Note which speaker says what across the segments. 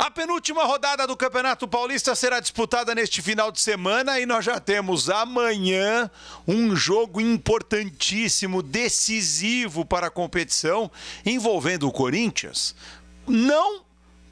Speaker 1: A penúltima rodada do Campeonato Paulista será disputada neste final de semana e nós já temos amanhã um jogo importantíssimo, decisivo para a competição, envolvendo o Corinthians. Não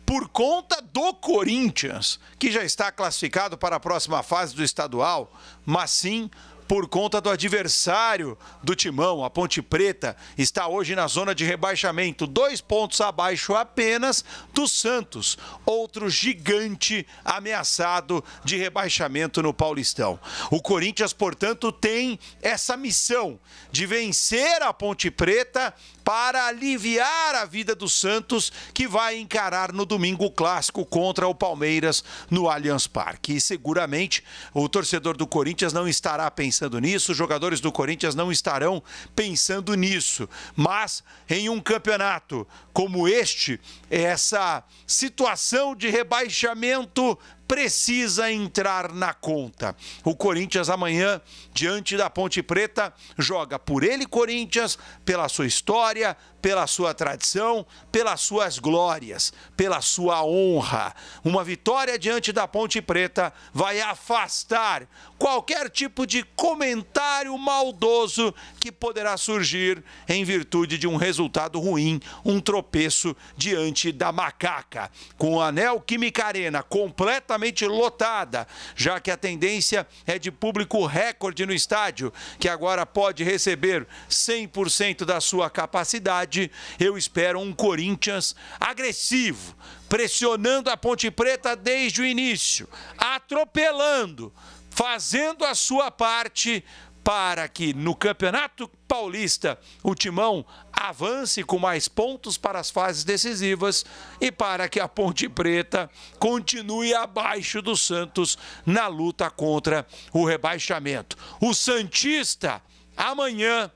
Speaker 1: por conta do Corinthians, que já está classificado para a próxima fase do estadual, mas sim por conta do adversário do Timão. A Ponte Preta está hoje na zona de rebaixamento, dois pontos abaixo apenas do Santos, outro gigante ameaçado de rebaixamento no Paulistão. O Corinthians, portanto, tem essa missão de vencer a Ponte Preta para aliviar a vida do Santos, que vai encarar no domingo o clássico contra o Palmeiras no Allianz Parque. E seguramente o torcedor do Corinthians não estará pensando nisso, os jogadores do Corinthians não estarão pensando nisso. Mas em um campeonato como este, essa situação de rebaixamento precisa entrar na conta. O Corinthians amanhã, diante da Ponte Preta, joga por ele, Corinthians, pela sua história, pela sua tradição, pelas suas glórias, pela sua honra. Uma vitória diante da Ponte Preta vai afastar qualquer tipo de comentário maldoso que poderá surgir em virtude de um resultado ruim, um tropeço diante da Macaca. Com a Anel Química Arena completamente lotada, já que a tendência é de público recorde no estádio, que agora pode receber 100% da sua capacidade verdade, eu espero um Corinthians agressivo, pressionando a Ponte Preta desde o início, atropelando, fazendo a sua parte para que no Campeonato Paulista o Timão avance com mais pontos para as fases decisivas e para que a Ponte Preta continue abaixo do Santos na luta contra o rebaixamento. O Santista amanhã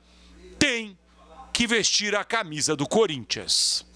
Speaker 1: tem que vestir a camisa do Corinthians.